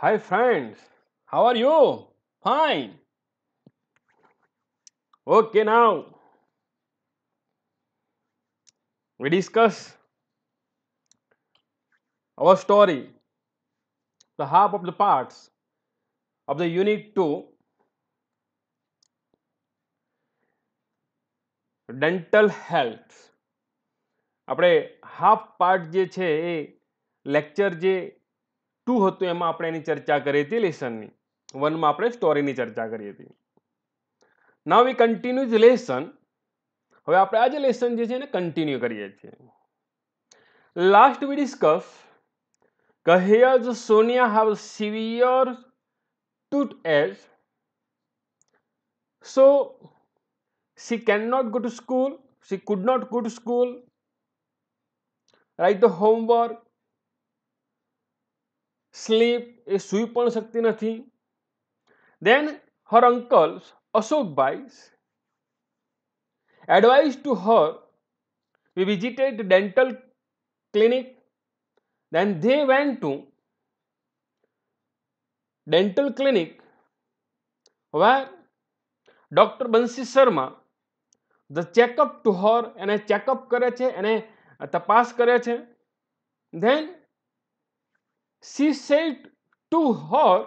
Hi friends, how are you? Fine. Okay, now we discuss our story, the half of the parts of the unit 2 dental health. આપણે half part જે છે એ lecture જે two હતું એમાં આપણે એની ચર્ચા કરી હતી લેસનની વનમાં આપણે સ્ટોરીની ચર્ચા કરી હતી નાવ વી કન્ટિન્યુ લેસન હવે આપણે આજે લેસન જે છે એને કન્ટિન્યુ કરીએ છીએ લાસ્ટ વી ડિસ્કસ કહેયજ Sonia how severe tooth as so she cannot go to school she could not go to school write the homework sleep એ સૂઈ પણ શકતી નથી then her uncles Ashokbhai advise to her we visited dental clinic then they went to dental clinic where doctor Bansi Sharma the checkup to her એને checkup કરે છે એને તપાસ કરે છે then She said to her,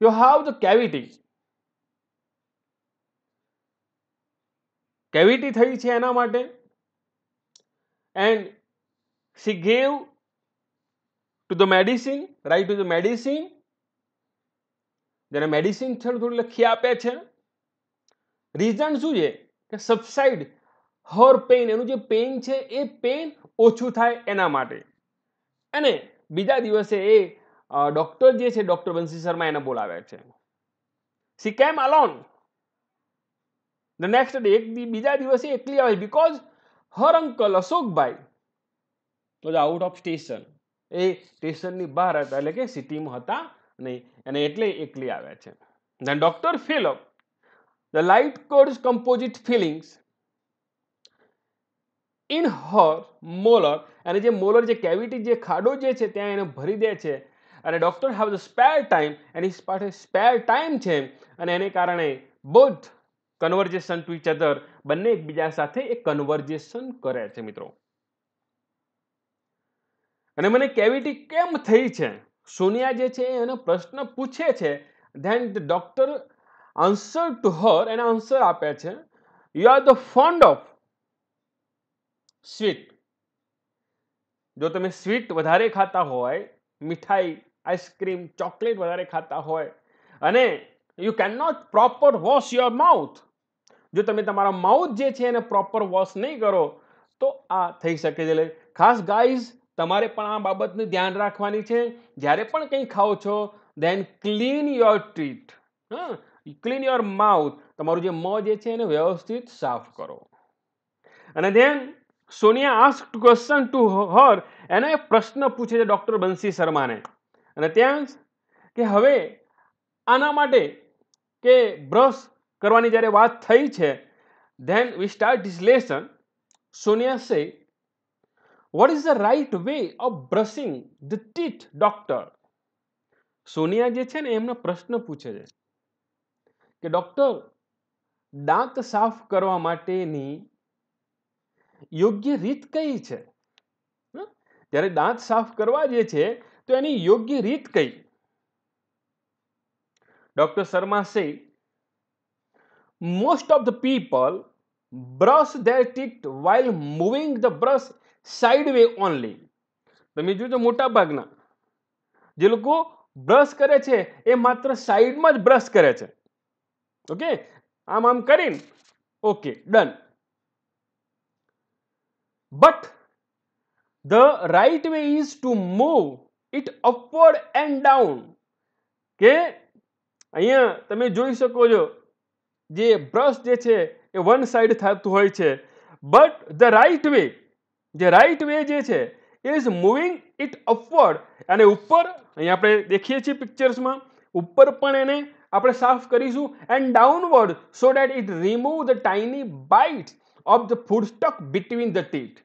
You have the cavity. Cavity થઈ છે એના માટે and she gave to the medicine right to the medicine જેને મેડિસિન છે થોડી લખી આપે છે રીઝન શું છે કે સબસાઇડ હર પેઇન એનું જે પેઇન છે એ પેઇન ઓછું થાય એના માટે અને બીજા દિવસે એ ડૉક્ટર જે છે ડૉક્ટર વંશી શર્મા એને બોલાવે છે સી કેમ અલોન ધ નેક્સ્ટ ડે એક બીજા દિવસે એકલી આવે because her uncle Ashokbhai was out of station એ સ્ટેશનની બહાર હતા એટલે કે સિટીમાં હતા નહીં અને એટલે એકલી આવે છે then doctor fill up the light course composite fillings in her molar અને જે મોલર જે કેવિટી જે ખાડો જે છે ત્યાં એને ભરી દે છે અને doctor have the spare time એની પાસે સ્પેર ટાઈમ છે અને એને કારણે both conversation to each other બંને એકબીજા સાથે એ કન્વર્જેશન કરે છે મિત્રો અને મને કેવિટી કેમ થઈ છે સોનિયા જે છે એનો પ્રશ્ન પૂછે છે then the doctor answer to her એને આન્સર આપે છે you are the fond of sweet જો તમે સ્વીટ વધારે ખાતા હોય મીઠાઈ આઈસ્ક્રીમ ચોકલેટ વધારે ખાતા હોય અને you can not proper wash your mouth જો તમે તમારા માઉથ જે છે એને પ્રોપર વોશ નહીં કરો તો આ થઈ શકે છે એટલે ખાસ ગાઈઝ તમારે પણ આ બાબતનું ધ્યાન રાખવાની છે જ્યારે પણ કંઈ ખાઓ છો દેન ક્લીન યોર ટ્રીટ હા ક્લીન યોર માઉથ તમારું જે મ જે છે એને વ્યવસ્થિત સાફ કરો અને then Sonia ask question to her એને પ્રશ્ન પૂછે છે ડૉક્ટર બંસી શર્માને અને ત્યાં કે હવે આના માટે કે બ્રશ કરવાની જ્યારે વાત થઈ છે then we start this lesson Sonia say what is the right way of brushing the teeth doctor Sonia જે છે ને એમનો પ્રશ્ન પૂછે છે કે ડૉક્ટર દાંત સાફ કરવા માટેની યોગ્ય રીત કઈ છે જ્યારે દાંત સાફ કરવા જે છે તો એની યોગ્ય રીત કઈ doctor Sharma say most of the people brush their teeth while moving the brush side way only તમે જોજો મોટા ભાગના જે લોકો બ્રશ કરે છે એ માત્ર સાઈડમાં જ બ્રશ કરે છે ઓકે આમ આમ કરીને okay done But the right way is to move it upward and down કે અહીંયા તમે જોઈ શકો છો જે બ્રશ જે છે એ વન સાઈડ થતું હોય છે બટ ધ રાઈટ વે જે રાઈટ વે જે છે ઇઝ મૂવિંગ ઇટ અપવર્ડ અને ઉપર અહીંયા આપણે દેખીએ છીએ પિક્ચર્સમાં ઉપર પણ એને આપણે સાફ કરીશું and downward so that it remove the tiny bite of the food stock between the teeth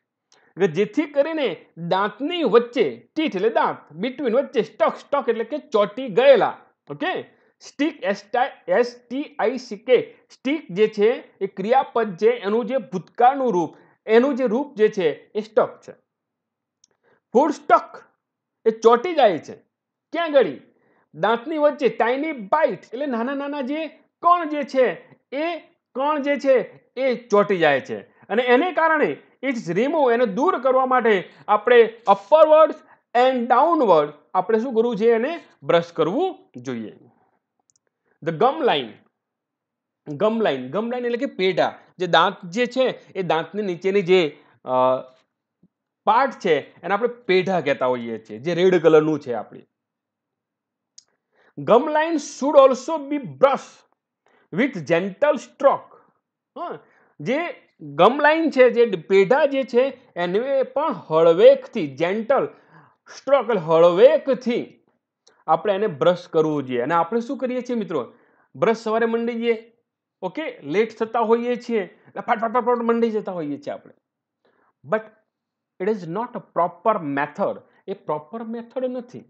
એટલે જેથી કરીને દાંતની વચ્ચે ટીથ એટલે દાંત બિટવીન વચ્ચે સ્ટોક સ્ટોક એટલે કે ચોટી ગયેલા okay stick S T I C K stick જે છે એ ક્રિયાપદ છે એનું જે ભૂતકાળનું રૂપ એનું જે રૂપ જે છે એ સ્ટોક છે ફૂડ સ્ટોક એ ચોટી જાય છે ક્યાં ગળી દાંતની વચ્ચે ટાઈની બાઇટ એટલે નાના નાના જે કણ જે છે એ કણ જે છે એ ચોંટી જાય છે અને એને કારણે ઇટ્સ રિમૂવ એને દૂર કરવા માટે આપણે અપરવર્ડ્સ એન્ડ ડાઉનવર્ડ આપણે શું કરવું છે એને બ્રશ કરવું જોઈએ the gum line gum line gum line એટલે કે પેઢા જે દાંત જે છે એ દાંતની નીચેની જે પાર્ટ છે એને આપણે પેઢા કહેતા હોઈએ છીએ જે રેડ કલરનું છે આપણી gum line should also be brush with gentle stroke જે ગમ લાઈન છે જે પેઢા જે છે એને પણ હળવેકથી જેન્ટલ સ્ટ્રોક હળવેકથી આપણે એને બ્રશ કરવું જોઈએ અને આપણે શું કરીએ છીએ મિત્રો બ્રશ સવારે મંડી જઈએ ઓકે લેટ થતા હોઈએ છીએ એટલે ફાટ ફાટ મંડી જતા હોઈએ છીએ આપણે but it is not a proper method એ પ્રોપર મેથડ નથી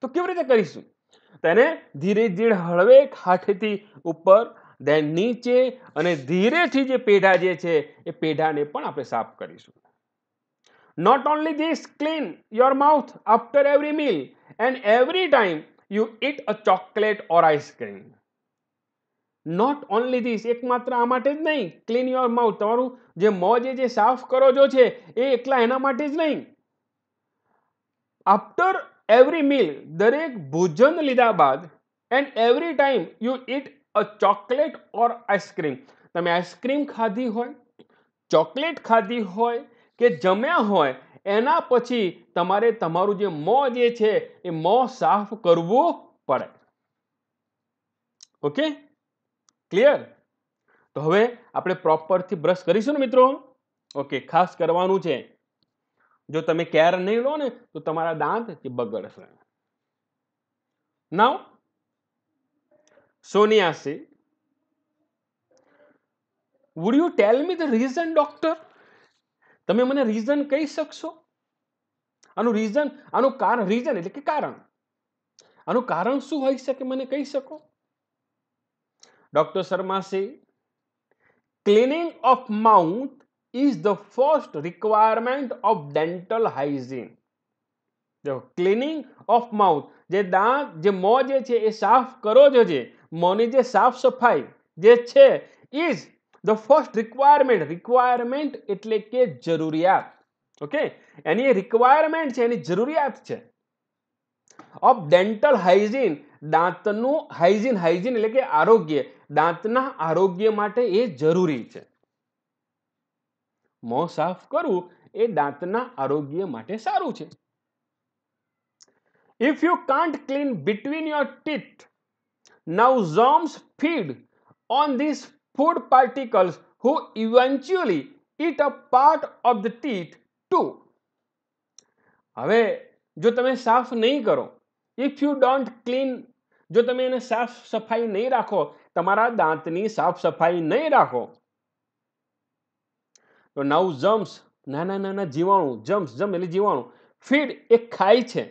તો કેવી રીતે કરીશું તેને ધીરે ધીરે હળવેક હાથેથી ઉપર દેન નીચે અને ધીરેથી જે પેઢા જે છે એ પેઢાને પણ આપણે સાફ કરીશું not only this clean your mouth after every meal and every time you eat a chocolate or ice cream not only this એકમાત્ર આ માટે જ નહીં ક્લીન યોર માઉથ તમારું જે મોં જે સાફ કરો જો છે એ એકલા એના માટે જ નહીં આફ્ટર એવરી મીલ દરેક ભોજન લીધા બાદ and every time you eat a chocolate or ice cream તમે આઈસ્ક્રીમ ખાધી હોય ચોકલેટ ખાધી હોય કે જમ્યા હોય એના પછી તમારે તમારું જે મોં જે છે એ મોં સાફ કરવું પડે ઓકે ક્લિયર તો હવે આપણે પ્રોપરથી બ્રશ કરીશું ને મિત્રો ઓકે ખાસ કરવાનું છે જો તમે કેર નહીં લો ને તો તમારા દાંત બગડશે now Sonia say would you tell me the reason, doctor તમે મને રીઝન કહી શકશો આનું રીઝન આનું કારણ રીઝન એટલે કે કારણ આનું કારણ શું હોઈ શકે મને કહી શકો doctor Sharma say cleaning of mouth is the first requirement of dental hygiene જો ક્લિનિંગ ઓફ માઉથ જે દાંત જે મોં જે છે એ સાફ કરો જ છે મોની જે સાફ સફાઈ જે છે is the first requirement requirement એટલે કે જરૂરિયાત ઓકે એની રિક્વાયરમેન્ટ છે એની જરૂરિયાત છે ઓફ ડેન્ટલ હાઇજીન દાંતનું હાઇજીન હાઇજીન એટલે કે આરોગ્ય દાંતના આરોગ્ય માટે એ જરૂરી છે મો સાફ કરવું એ દાંતના આરોગ્ય માટે સારું છે if you can't clean between your teeth Now worms feed on these food particles who eventually eat a part of the teeth too. હવે જો તમે સાફ નહીં કરો ઇફ યુ ડોન્ટ ક્લીન જો તમે એને સાફ સફાઈ નહીં રાખો તમારા દાંતની સાફ સફાઈ નહીં રાખો તો નવ જમ્સ નાના નાના જીવાણુ જમ્સ જમ એટલે જીવાણુ ફીડ એ ખાય છે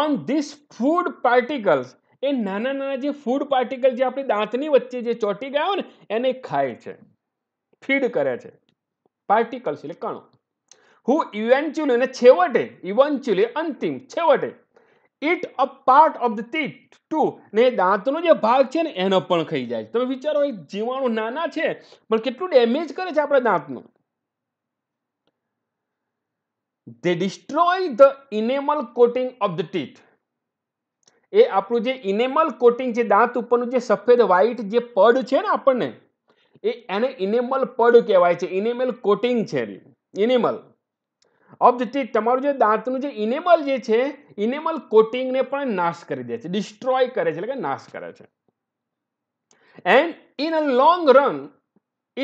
ઓન ધીસ ફૂડ પાર્ટિકલ્સ એ નાના નાના જે ફૂડ પાર્ટિકલ જે આપણી દાંતની વચ્ચે જે ચોટી ગયા હોય ને એને ખાય છે ફીડ કરે છે પાર્ટિકલ્સ એટલે કણો હું ઇવેન્ચ્યુઅલી અને છેવટે ઇવેન્ચ્યુલી અંતિમ છેવટે eat a part of the teeth to ને દાંતનો જે ભાગ છે ને એનો પણ ખાઈ જાય છે તમે વિચારો એ જીવાણુ નાના છે પણ કેટલું ડેમેજ કરે છે આપણા દાંતનું they destroy the enamel coating of the teeth એ આપણું જે ઇનેમલ કોટિંગ જે દાંત ઉપરનું જે સફેદ વ્હાઈટ જે પડ છે ને આપણને એ એને ઇનેમલ પડ કહેવાય છે ઇનેમલ કોટિંગ છે ઇનેમલ ઓબ્જેક્ટિવ તમારું જે દાંતનું જે ઇનેમલ જે છે ઇનેમલ કોટિંગને પણ નાશ કરી દે છે ડિસ્ટ્રોય કરે છે એટલે કે નાશ કરે છે and in a long run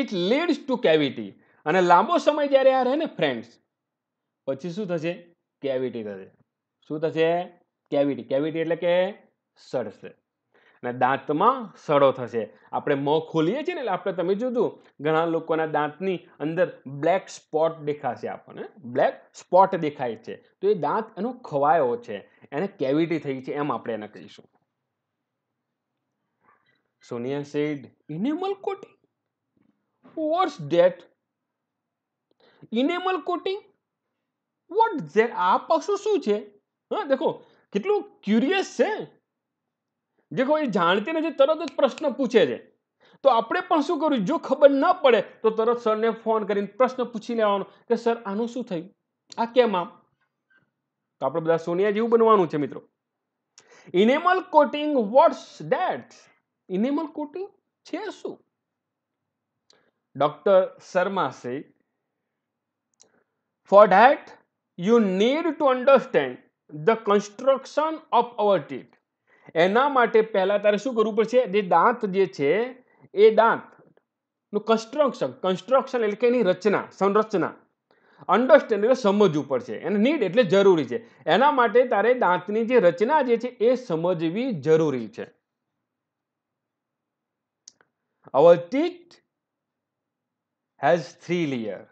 it leads to cavity અને લાંબો સમય જ્યારે આ રહે ને ફ્રેન્ડ્સ પછી શું થશે કેવિટી થશે શું થશે કેવિટી કેવિટી એટલે કે સડશે અને દાંતમાં સડો થશે આપણે મોં ખોલીએ છીએ ને એટલે આપણે તમે જોતું ઘણા લોકોના દાંતની અંદર બ્લેક સ્પોટ દેખાશે આપણને બ્લેક સ્પોટ દેખાય છે તો એ દાંત એનો ખવાયો છે એને કેવિટી થઈ છે એમ આપણે એને કહીશું Sonia said enamel coating what's that enamel coating what that આ પશુ શું છે હા દેખો કેટલું ક્યુરિયસ છે જે કોઈ જાણતી નથી તરત જ પ્રશ્ન પૂછે છે તો આપણે પણ શું કરવું જો ખબર ન પડે તો તરત સરને ફોન કરીને પ્રશ્ન પૂછી લેવાનો કે સર આનું શું થયું આ કેમ આમ તો આપણે બધા સોનિયા જેવું બનવાનું છે મિત્રો enamel coating what's that enamel coating છે શું doctor Sharma say for that you need to understand the construction of our teeth એના માટે પહેલાં તારે શું કરવું પડશે જે દાંત જે છે એ દાંતનું કન્સ્ટ્રક્શન કન્સ્ટ્રક્શન એટલે કે એની રચના સંરચના અન્ડરસ્ટેન્ડ એટલે સમજવું પડશે એને નીડ એટલે જરૂરી છે એના માટે તારે દાંતની જે રચના જે છે એ સમજવી જરૂરી છે our teeth has three layer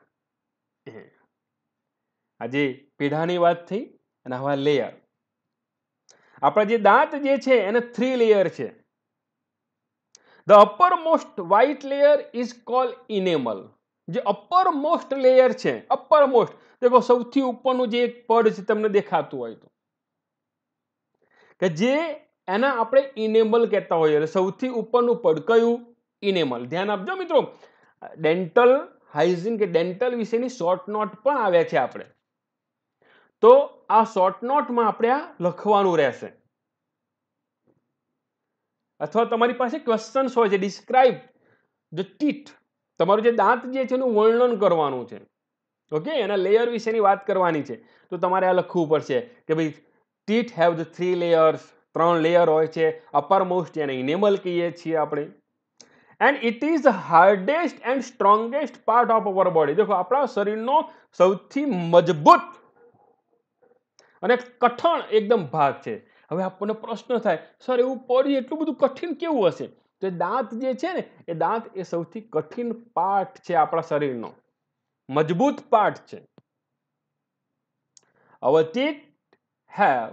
આજે પેઢાની વાત થઈ અને આવા લેયર આપણા જે દાંત જે છે એને થ્રી લેયર છે the uppermost white layer is call enamel જે અપર મોસ્ટ લેયર છે અપર મોસ્ટ દેખો સૌથી ઉપરનું જે એક પડ છે તમને દેખાતું હોય તો કે જે એના આપણે ઇનેમલ કહેતા હોઈએ એટલે સૌથી ઉપરનું પડ કયું ઇનેમલ ધ્યાન આપજો મિત્રો ડેન્ટલ હાઇજીન કે ડેન્ટલ વિશેની શોર્ટ નોટ પણ આવ્યા છે આપણે તો આ શોર્ટ નોટમાં આપણે આ લખવાનું રહેશે અથવા તમારી પાસે ક્વેશ્ચન્સ હોય છે ડિસ્ક્રાઇબ ધ ટીટ તમારું જે દાંત જે છે એનું વર્ણન કરવાનું છે ઓકે એના લેયર વિશેની વાત કરવાની છે તો તમારે આ લખવું પડશે કે ભાઈ teeth have the three layers ત્રણ લેયર હોય છે અપર મોસ્ટ એને ઇનેમલ કહીએ છીએ આપણે and it is the hardest and strongest part of our body દેખો આપણા શરીરનો સૌથી મજબૂત અને કઠણ એકદમ ભાગ છે હવે આપણને પ્રશ્ન થાય સર એવું પડી એટલું બધું કઠિન કેવું હશે તો દાંત જે છે ને એ દાંત એ સૌથી કઠિન પાર્ટ છે આપણા શરીરનો મજબૂત પાર્ટ છે our teeth have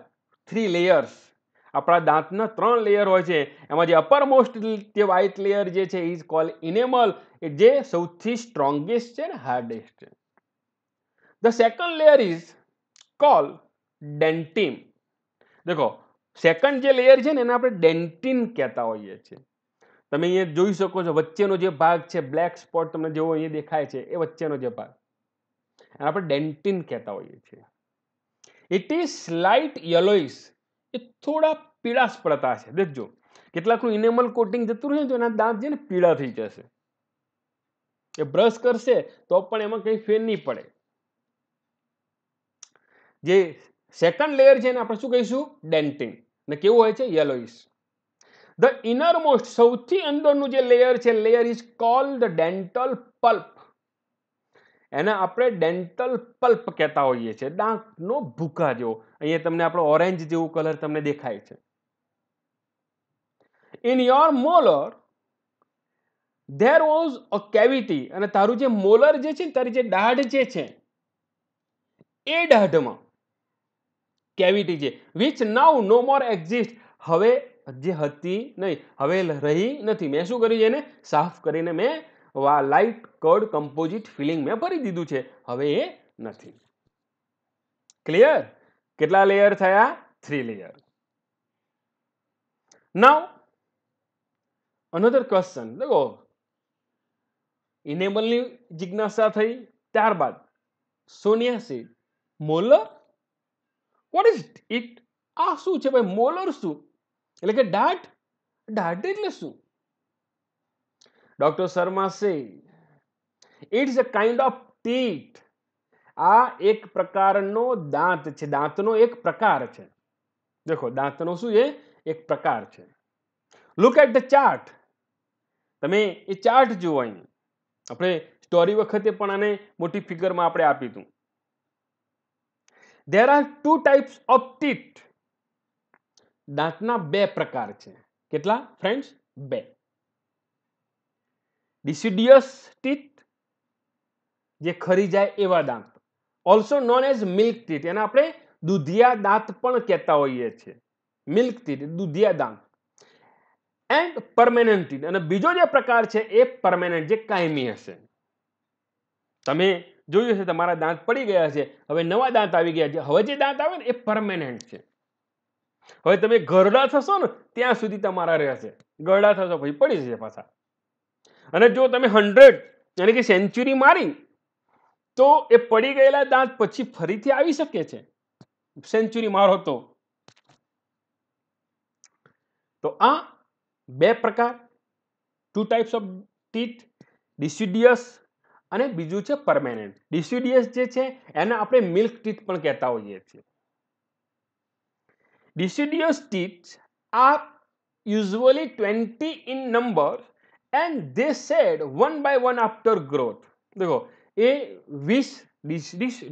three layers આપણા દાંતના ત્રણ લેયર હોય છે એમાં જે અપર મોસ્ટ જે વ્હાઇટ લેયર જે છે ઇઝ કોલ ઇનેમલ એ જે સૌથી સ્ટ્રોંગેસ્ટ છે ને હાર્ડેસ્ટ છે the second layer is call dentine દેખો સેકન્ડ જે લેયર છે ને એને આપણે ડેન્ટિન કહેતા હોઈએ છીએ તમે અહીંયા જોઈ શકો છો વચ્ચેનો જે ભાગ છે બ્લેક સ્પોટ તમને જેવો અહીંયા દેખાય છે એ વચ્ચેનો જે ભાગ એને આપણે ડેન્ટિન કહેતા હોઈએ છીએ ઇટ ઇઝ સ્લાઇટ યલોઇસ એ થોડા પીળાશ પડતા છે દેખજો કેટલાકનું ઇનેમલ કોટિંગ જતું રહે તો એના દાંત છે ને પીળા થઈ જશે એ બ્રશ કરશે તો પણ એમાં કંઈ ફેર નહીં પડે જે સેકન્ડ લેયર છે એને આપણે શું કહીશું ડેન્ટિન ને કેવું હોય છે યલોઇશ ધ ઇનર મોસ્ટ સૌથી અંદરનું જે લેયર છે layer is call the dental pulp એને આપણે ડેન્ટલ પલ્પ કહેતા હોઈએ છીએ દાંતનો ભૂકા જેવો અહીંયા તમને આપણો ઓરેન્જ જેવો કલર તમને દેખાય છે in your molar there was a cavity અને તારું જે મોલર જે છે ને તારી જે દાઢ જે છે એ દાઢમાં કેવિટી છે which now no more exist હવે જે હતી નહીં હવે રહી નથી મેં શું કર્યું છે એને સાફ કરીને મેં લાઇટ કર્ડ કમ્પોઝિટ ફિલિંગ મેં ભરી દીધું છે હવે એ નથી ક્લિયર કેટલા લેયર થયા three layer now another question દેખો ઇનેબલની જિજ્ઞાસા થઈ ત્યારબાદ સોનિયાસી મોલર વોટ ઇઝ ઇટ આ શું છે ભાઈ મોલર શું એટલે કે ડાટ ડાટ એટલે શું doctor Sharma says it's a kind of teeth આ એક પ્રકારનો દાંત છે દાંતનો એક પ્રકાર છે દેખો દાંતનો શું છે એક પ્રકાર છે લુક એટ ધ ચાર્ટ તમે એ ચાર્ટ જુઓ અહીં આપણે સ્ટોરી વખતે પણ આને મોટી ફિગરમાં આપણે આપી હતું there are two types of teeth દાંતના બે પ્રકાર છે કેટલા ફ્રેન્ડ્સ બે ડિસિડિયસ ટીટ જે ખરી જાય એવા દાંત also known as milk teeth એને આપણે દૂધિયા દાંત પણ કહેતા હોઈએ છીએ મિલ્ક ટીટ દૂધિયા દાંત એન્ડ પરમેનન્ટ ટીટ અને બીજો જે પ્રકાર છે એ પરમેનન્ટ જે કાયમી હશે તમે જોયું છે તમારા દાંત પડી ગયા છે હવે નવા દાંત આવી ગયા છે હવે જે દાંત આવે ને એ પરમેનન્ટ છે હવે તમે ગરડા થશો ને ત્યાં સુધી તમારા રહેશે ગરડા થશો પછી પડી જશે પાછા અને જો તમે હંડ્રેડ એટલે કે સેન્ચુરી મારી તો એ પડી ગયેલા દાંત પછી ફરીથી આવી શકે છે સેન્ચુરી મારો તો તો આ બે પ્રકાર two types of teeth deciduous અને બીજું છે પરમેનન્ટ ડિસ્યુડિયસ જે છે એને આપણે મિલ્ક ટીથ પણ કહેતા હોઈએ છીએ ડિસ્યુડિયસ ટીથ આ usually twenty in number and they shed one by one after growth દેખો એ વીસ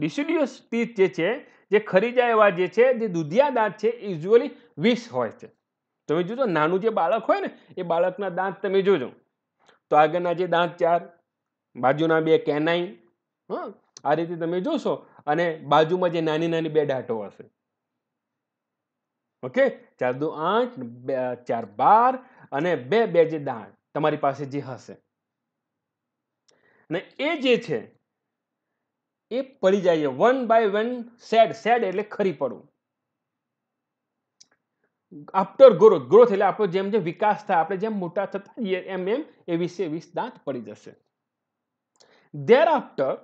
ડિસ્યુડિયસ ટીથ જે છે જે ખરીજા એવા જે છે જે દુધિયા દાંત છે એ યુઝ્યુઅલી વીસ હોય છે તમે જોજો નાનું જે બાળક હોય ને એ બાળકના દાંત તમે જોજો તો આગળના જે દાંત ચાર બાજુના બે કેનાઈ હા આ રીતે તમે જોશો અને બાજુમાં જે નાની નાની બે ડાટો હશે ઓકે ચાર દુ આઠ ચાર બાર અને બે બે જે દાંત તમારી પાસે જે હશે ને એ જે છે એ પડી જાય one by one shed shed એટલે ખરી પડવું આફ્ટર ગ્રોથ ગ્રોથ એટલે આપણો જેમ જેમ વિકાસ થાય આપણે જેમ મોટા થતા એમ એમ એ વિશે વીસ દાંત પડી જશે thereafter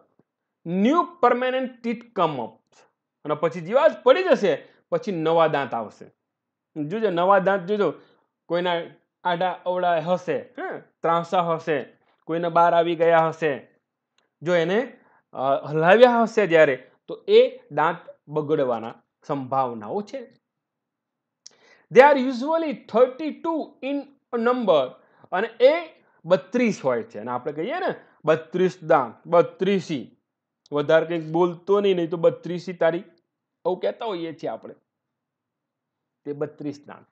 new permanent teeth come up અને પછી જીવાજ પડી જશે પછી નવા દાંત આવશે જોજો નવા દાંત જોજો કોઈના આડા અવળા હશે હે ત્રાંસા હશે કોઈને બહાર આવી ગયા હશે જો એને હલાવ્યા હશે જ્યારે તો એ દાંત બગડવાના સંભાવનાઓ છે they are usually thirty two in number અને એ બત્રીસ હોય છે અને આપણે કહીએ ને બત્રીસ દામ બત્રીસી વધારે કંઈક બોલતો નહીં નહીં તો બત્રીસી તારીખ આવું કહેતા હોઈએ છીએ આપણે તે બત્રીસ દામ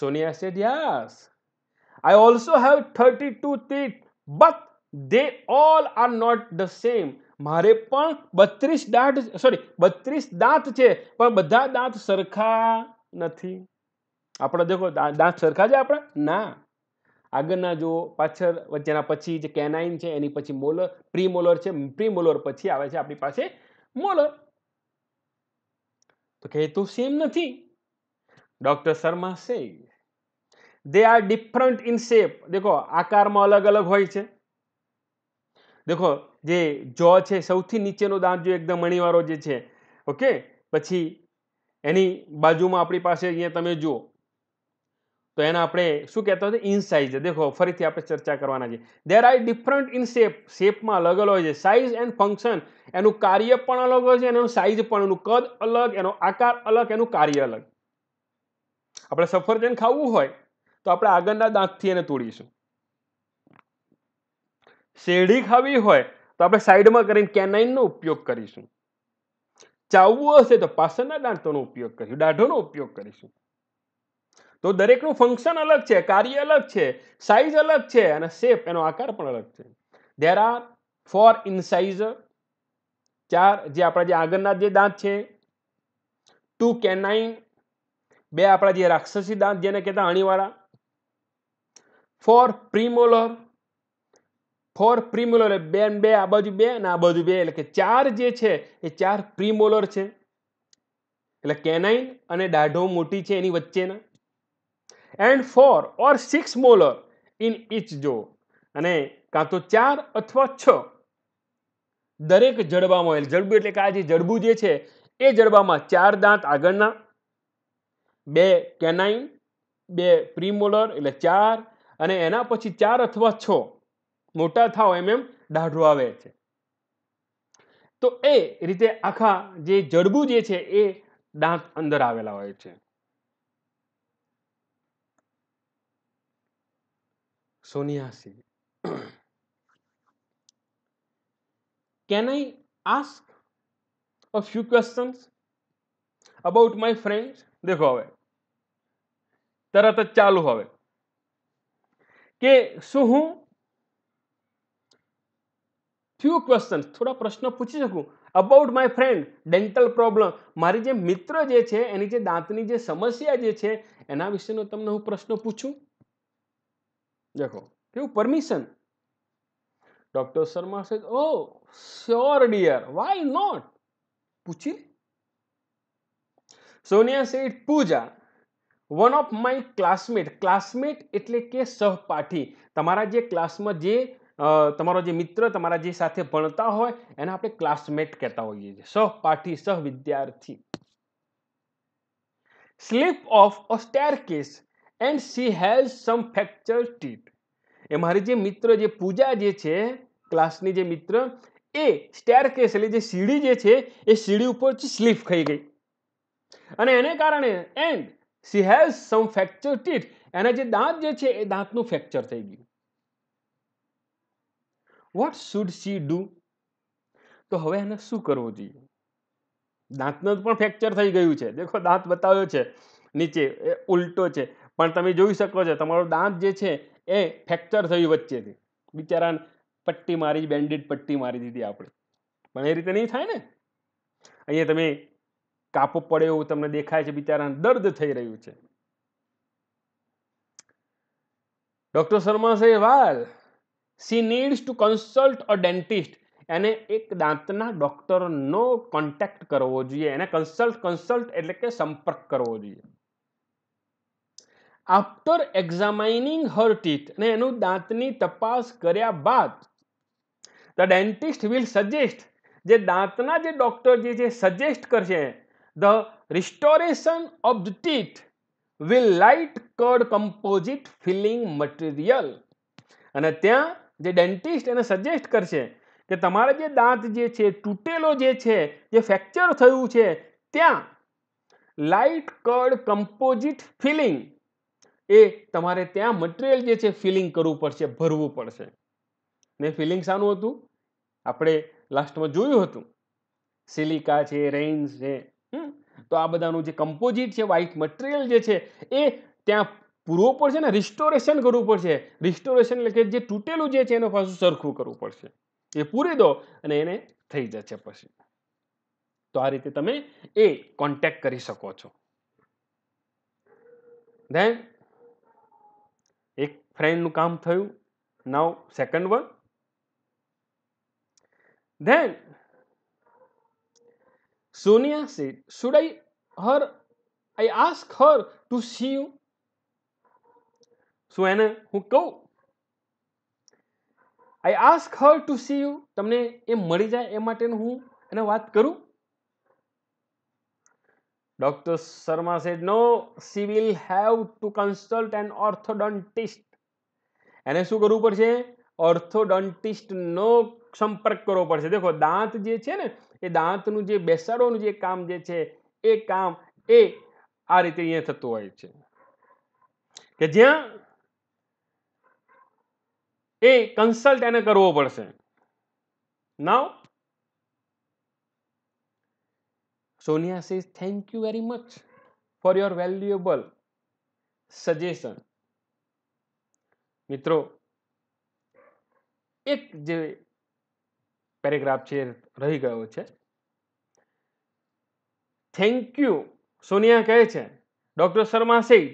Sonia said yes I also have thirty two teeth but they all are not the same મારે પણ બત્રીસ દાંત સોરી બત્રીસ દાંત છે પણ બધા દાંત સરખા નથી આપણે દેખો દાંત સરખા છે આપણા ના આગળના જો પાછળ વચ્ચેના પછી જે કેનાઇન છે એની પછી મોલર પ્રી મોલર છે પ્રી મોલર પછી આવે છે આપણી પાસે મોલર તો કે તો સેમ નથી doctor Sharma says they are different in shape દેખો આકારમાં અલગ અલગ હોય છે દેખો જે જો છે સૌથી નીચેનો દાંત જો એકદમ મણીવાળો જે છે ઓકે પછી એની બાજુમાં આપણી પાસે અહીંયા તમે જુઓ તો એને આપણે શું કહેતા હોય ઇન સાઇઝ દેખો ફરીથી આપણે ચર્ચા કરવાના છે there are different in shape શેપમાં અલગ અલગ હોય છે સાઇઝ એન્ડ ફંક્શન એનું કાર્ય પણ અલગ હોય છે એનું સાઇઝ પણ એનું કદ અલગ એનો આકાર અલગ એનું કાર્ય અલગ આપણે સફરજન ખાવું હોય તો આપણે આગળના દાંતથી એને તોડીશું શેરડી ખાવી હોય તો આપણે સાઈડમાં કરીને કેનાઇનનો ઉપયોગ કરીશું ચાવવું હશે તો પાછળના દાંતોનો ઉપયોગ કરીશું દાઢોનો ઉપયોગ કરીશું તો દરેકનું ફંક્શન અલગ છે કાર્ય અલગ છે સાઇઝ અલગ છે અને શેપ એનો આકાર પણ અલગ છે ધેર આર ફોર ઇન્સાઇઝર ચાર જે આપણા જે આગળના જે દાંત છે ટુ કેનાઇન બે આપણા જે રાક્ષસી દાંત જેને કહેતા અણીવાળા ફોર પ્રીમોલર ફોર પ્રિમોલર બે બે આ બાજુ બે અને આ બાજુ બે એટલે કે ચાર જે છે એ ચાર પ્રીમોલર છે એટલે કેનાઇન અને દાઢો મોટી છે એની વચ્ચેના and four or six molar in each જો અને કાં તો ચાર અથવા છ દરેક જડબામાં એટલે જડબું એટલે કે આ જે જડબું જે છે એ જડબામાં ચાર દાંત આગળના બે કેનાઇન બે પ્રીમોલર એટલે ચાર અને એના પછી ચાર અથવા છ મોટા થાવ એમ એમ દાઢો આવે છે તો એ રીતે આખા જે જડબું જે છે એ દાંત અંદર આવેલા હોય છે Sonyasi. Can I ask a few questions about my friends દેખો હવે તરત જ ચાલુ હવે કે શું હું ફ્યુ ક્વેશ્ચન થોડા પ્રશ્નો પૂછી શકું about my friend dental problem મારી જે મિત્ર જે છે એની જે દાંતની જે સમસ્યા જે છે એના વિશેનો તમને હું પ્રશ્ન પૂછું देखो क्यों permission Dr. Sharma says, Oh, sure, dear. Why not? Puchil. Sonia said, Pooja, one of my classmate, classmate એટલે કે સહપાઠી તમારા જે ક્લાસમાં જે તમારો જે મિત્ર તમારા જે સાથે ભણતા હોય એને આપણે ક્લાસમેટ કહેતા હોઈએ છીએ સહપાઠી સહવિદ્યાર્થી slip of a staircase and she has some fracture teeth એ મારી જે મિત્ર જે પૂજા જે છે ક્લાસની જે મિત્ર એ સ્ટેર કેસ એટલે જે સીડી જે છે એ સીડી ઉપર સ્લીપ થઈ ગઈ અને એને કારણે and she has some fracture teeth એના જે દાંત જે છે એ દાંતનું ફ્રેક્ચર થઈ ગયું વોટ શુડ સી ડુ તો હવે એને શું કરવું જોઈએ દાંતનું પણ ફ્રેક્ચર થઈ ગયું છે દેખો દાંત બતાવ્યો છે નીચે એ ઉલટો છે પણ તમે જોઈ શકો છો તમારો દાંત જે છે એ ફ્રેક્ચર થયું વચ્ચેથી બિચારાને પટ્ટી મારી બેન્ડેડ પટ્ટી મારી દીધી આપણે પણ એ રીતે નહીં થાય ને અહીંયા તમે કાપો પડે એવું તમને દેખાય છે બિચારાને દર્દ થઈ રહ્યું છે doctor Sharma says well she needs to consult a dentist એને એક દાંતના ડૉક્ટરનો કોન્ટેક્ટ કરવો જોઈએ એને કન્સલ્ટ કન્સલ્ટ એટલે કે સંપર્ક કરવો જોઈએ આફ્ટર એક્ઝામાઇનિંગ હર ટીથ અને એનું દાંતની તપાસ કર્યા બાદ ધ ડેન્ટિસ્ટ વિલ સજેસ્ટ જે દાંતના જે ડૉક્ટર જે છે સજેસ્ટ કરશે the restoration of the teeth will light cured composite filling material અને ત્યાં જે ડેન્ટિસ્ટ એને સજેસ્ટ કરશે કે તમારા જે દાંત જે છે તૂટેલો જે છે જે ફ્રેક્ચર થયું છે ત્યાં લાઇટ કર્ડ કમ્પોઝિટ ફિલિંગ એ તમારે ત્યાં મટીરિયલ જે છે ફિલિંગ કરવું પડશે ભરવું પડશે ને ફિલિંગ શાનું હતું આપણે લાસ્ટમાં જોયું હતું સિલિકા છે રેન્જ છે તો આ બધાનું જે કમ્પોઝિટ છે વ્હાઇટ મટીરિયલ જે છે એ ત્યાં પૂરવો પડશે ને રિસ્ટોરેશન કરવું પડશે રિસ્ટોરેશન એટલે કે જે તૂટેલું જે છે એનું પાછું સરખું કરવું પડશે એ પૂરી દો અને એને થઈ જશે પછી તો આ રીતે તમે એ કોન્ટેક્ટ કરી શકો છો ધેન ફ્રેન્ડનું કામ થયું now second one then Sonia said should I her I ask her to see you શું એને હું કહું I ask her to see you તમને એ મળી જાય એ માટેનું હું એને વાત કરું doctor Sharma said no she will have to consult an orthodontist એને શું કરવું પડશે ઓર્થોડોન્ટિસ્ટનો સંપર્ક કરવો પડશે દેખો દાંત જે છે ને એ દાંતનું જે બેસાડવાનું જે કામ જે છે એ કામ એ આ રીતે અહીંયા થતું હોય છે કે જ્યાં એ કન્સલ્ટ એને કરવો પડશે now Sonia says thank you very much for your valuable suggestion મિત્રો એક જે પેરેગ્રાફ છે રહી ગયો છે થેન્ક યુ સોનિયા કહે છે doctor Sharma said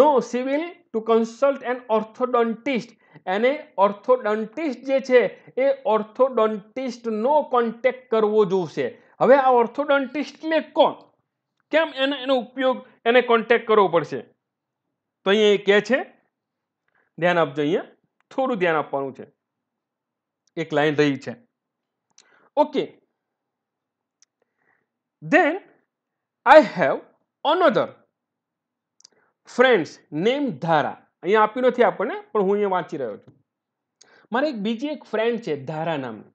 no she will to consult an orthodontist એને ઓર્થોડોન્ટિસ્ટ જે છે એ ઓર્થોડોન્ટિસ્ટનો કોન્ટેક્ટ કરવો જોઈશે હવે આ ઓર્થોડોન્ટિસ્ટ એટલે કોણ કેમ એને એનો ઉપયોગ એને કોન્ટેક્ટ કરવો પડશે તો અહીંયા એ કહે છે ધ્યાન આપજો અહીંયા થોડું ધ્યાન આપવાનું છે એક લાઈન રહી છે okay then I have another friend's name Dhara અહીંયા આપ્યું નથી આપણને પણ હું અહીંયા વાંચી રહ્યો છું મારે એક બીજી એક ફ્રેન્ડ છે ધારા નામની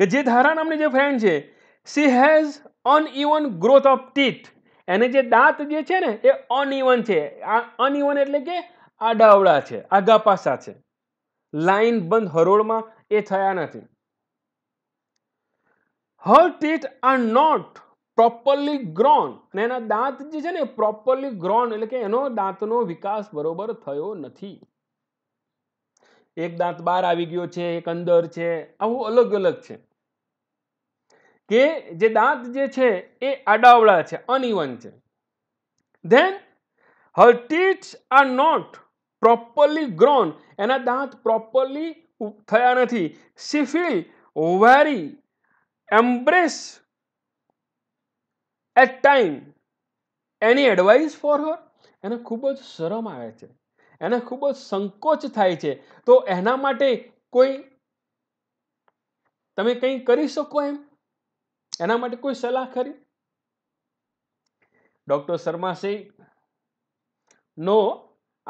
કે જે ધારા નામની જે ફ્રેન્ડ છે she has uneven growth of teeth એને જે દાંત જે છે ને એ અનઇવન છે આ અનઇવન એટલે કે આડાવડા છે આગા પાસા છે લાઈન બંધ હરોળમાં એ થયા નથી her teeth are not properly grown અને એના દાંત જે છે ને પ્રોપરલી ગ્રોન એટલે કે એનો દાંતનો વિકાસ બરોબર થયો નથી એક દાંત બહાર આવી ગયો છે એક અંદર છે આવું અલગ અલગ છે કે જે દાંત જે છે એ આડાવડા છે અનઇવન છે then her teeth are not properly grown એના દાંત પ્રોપરલી થયા નથી she feel very embarrass at time એની એડવાઇસ ફોર હર એને ખૂબ જ શરમ આવે છે એને ખૂબ જ સંકોચ થાય છે તો એના માટે કોઈ તમે કંઈ કરી શકો એમ એના માટે કોઈ સલાહ ખરી ડૉક્ટર શર્મા સિંહ નો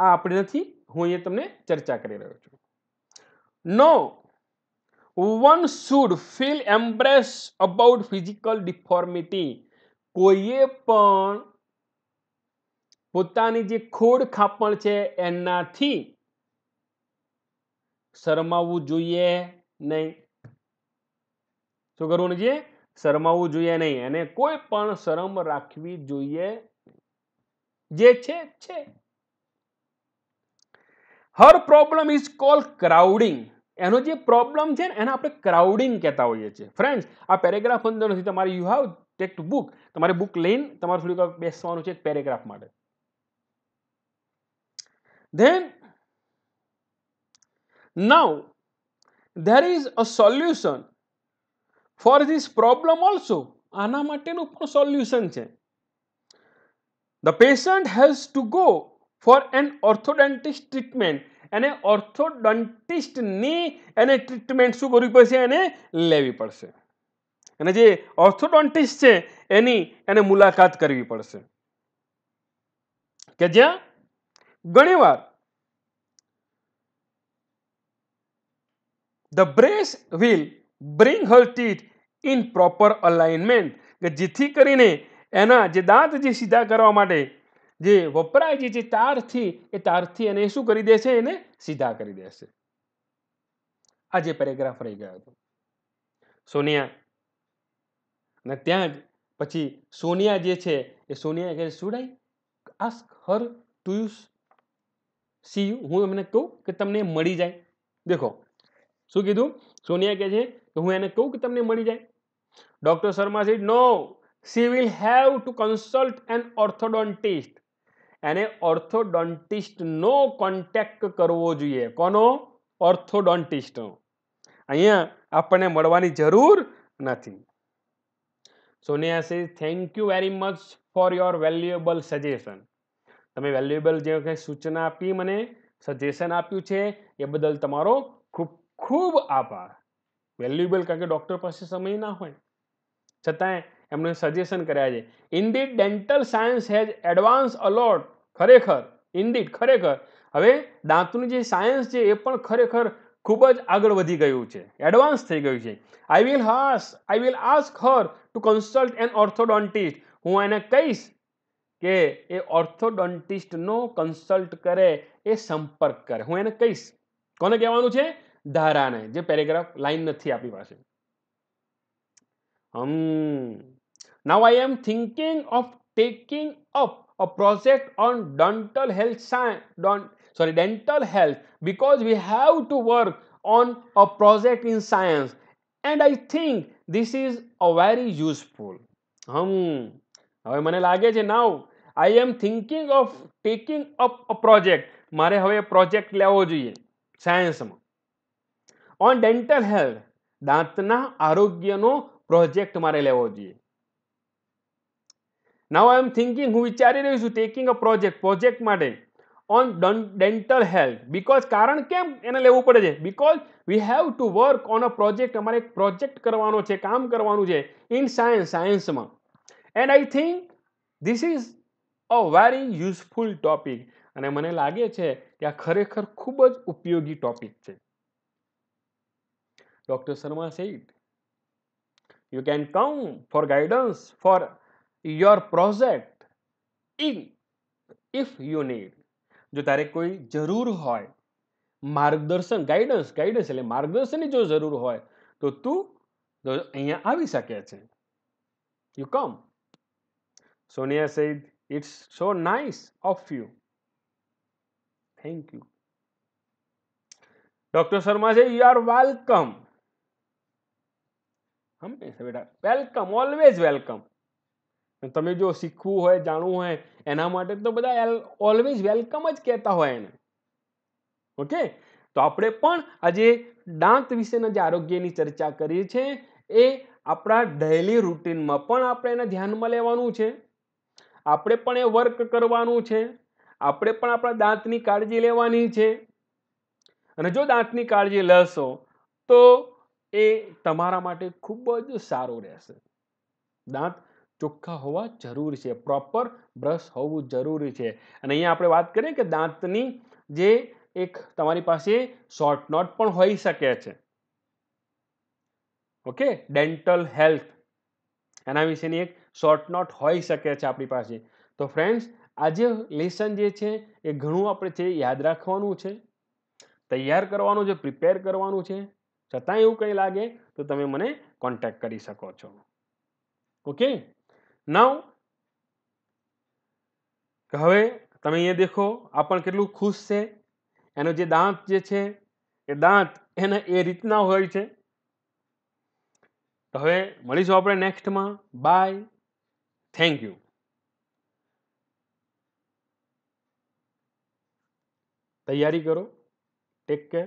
આ આપણે નથી હું અહીંયા તમને ચર્ચા કરી રહ્યો છું no one should feel embarrass about physical deformity કોઈએ પણ પોતાની જે ખોડ ખાપણ છે એનાથી શરમાવવું જોઈએ નહીં શું કરવું જોઈએ શરમાવવું જોઈએ નહીં અને કોઈ પણ શરમ રાખવી જોઈએ જે છે છે her problem is call crowding એનો જે પ્રોબ્લેમ છે ને એને આપણે ક્રાઉડિંગ કહેતા હોઈએ છીએ ફ્રેન્ડ્સ આ પેરેગ્રાફ અંદર નથી તમારે યુ હાવ ટેક બુક તમારે બુક લઈને તમારે થોડીક બેસવાનું છે પેરેગ્રાફ માટે then now there is a solution for this problem also આના માટેનું પણ સોલ્યુશન છે the patient has to go for an orthodontist treatment એને ઓર્થોડન્ટિસ્ટની એને ટ્રીટમેન્ટ શું કરવી પડશે એને લેવી પડશે અને જે ઓર્થોડોન્ટિસ્ટ છે એની એને મુલાકાત કરવી પડશે કે જ્યાં ઘણીવાર the brace will bring her teeth in proper alignment કે જેથી કરીને એના જે દાંત જે સીધા કરવા માટે જે વપરાય છે જે તારથી એ તારથી એને શું કરી દેશે એને સીધા કરી દેશે આ જે પેરેગ્રાફ રહી ગયો હતો સોનિયા અને ત્યાં જ પછી સોનિયા જે છે એ સોનિયા કહે should I ask her to you see you હું એમને કહું કે તમને મળી જાય દેખો શું કીધું સોનિયા કહે છે કે હું એને કહું કે તમને મળી જાય doctor Sharma said no she will have to consult an orthodontist એને ઓર્થોડોન્ટિસ્ટનો કોન્ટેક્ટ કરવો જોઈએ કોનો ઓર્થોડોન્ટિસ્ટનો અહીંયા આપણને મળવાની જરૂર નથી Sonia says thank you very much for your valuable suggestion તમે વેલ્યુએબલ જે કંઈ સૂચના આપી મને સજેશન આપ્યું છે એ બદલ તમારો ખૂબ ખૂબ આભાર વેલ્યુએબલ કારણ કે ડૉક્ટર પાસે સમય ના હોય છતાંય એમણે સજેશન કર્યા છે indeed dental science has advance a lot ખરેખર ઇન્ડિટ ખરેખર હવે દાંતનું જે સાયન્સ છે એ પણ ખરેખર ખૂબ જ આગળ વધી ગયું છે એડવાન્સ થઈ ગયું છે I will has I will ask her to consult an orthodontist હું એને કહીશ કે એ ઓર્થોડોન્ટિસ્ટનો કન્સલ્ટ કરે એ સંપર્ક કરે હું એને કહીશ કોને કહેવાનું છે ધારાને જે પેરેગ્રાફ લાઈન નથી આપણી પાસે હમ Now I am thinking of taking up a project on dental health science, don, sorry, dental health because we have to work on a project in science and I think this is a very useful. Hmm. હવે મને લાગે છે now I am thinking of taking up a project મારે હવે project લેવો જોઈએ સાયન્સમાં on dental health દાંતના આરોગ્યનો પ્રોજેક્ટ મારે લેવો જોઈએ નાવ આઈ એમ થિંકિંગ હું વિચારી રહ્યું છું ટેકિંગ અ પ્રોજેક્ટ પ્રોજેક્ટ માટે ઓન ડેન્ટલ હેલ્થ બિકોઝ કારણ કેમ એને લેવું પડે છે because we have to work on a project અમારે એક પ્રોજેક્ટ કરવાનો છે કામ કરવાનું છે ઇન સાયન્સ સાયન્સમાં and I think this is a very useful topic અને મને લાગે છે કે આ ખરેખર ખૂબ જ ઉપયોગી ટોપિક છે doctor Sharma said you can come for guidance for your project in if you need જો તારે કોઈ જરૂર હોય માર્ગદર્શન ગાઈડન્સ ગાઈડન્સ એટલે માર્ગદર્શનની જો જરૂર હોય તો તું અહીંયા આવી શકે છે you come Sonia said it's so nice of you thank you doctor Sharma છે યુ આર વેલકમ હમ બેટા વેલકમ ઓલવેઝ વેલકમ તમે જો શીખવું હોય જાણવું હોય એના માટે તો બધા ઓલવેઝ વેલકમ જ કહેતા હોય એને ઓકે તો આપણે પણ આજે દાંત વિશેના જે આરોગ્યની ચર્ચા કરીએ છીએ એ આપણા ડેલી રૂટીનમાં પણ આપણે એને ધ્યાનમાં લેવાનું છે આપણે પણ એ વર્ક કરવાનું છે આપણે પણ આપણા દાંતની કાળજી લેવાની છે અને જો દાંતની કાળજી લેશો તો એ તમારા માટે ખૂબ જ સારું રહેશે દાંત ચોખ્ખા હોવા જરૂરી છે પ્રોપર બ્રશ હોવું જરૂરી છે અને અહીંયા આપણે વાત કરીએ કે દાંતની જે એક તમારી પાસે શોર્ટ નોટ પણ હોઈ શકે છે ઓકે ડેન્ટલ હેલ્થ એના વિશેની એક શોર્ટ નોટ હોઈ શકે છે આપણી પાસે તો ફ્રેન્ડ્સ આજે લેસન જે છે એ ઘણું આપણે છે યાદ રાખવાનું છે તૈયાર કરવાનું છે પ્રિપેર કરવાનું છે છતાં એવું કંઈ લાગે તો તમે મને કોન્ટેક્ટ કરી શકો છો ઓકે નાવ હવે તમે અહીંયા દેખો આ પણ કેટલું ખુશ છે એનો જે દાંત જે છે એ દાંત એના એ રીતના હોય છે તો હવે મળીશું આપણે નેક્સ્ટમાં બાય થેન્ક યુ તૈયારી કરો ટેક કેર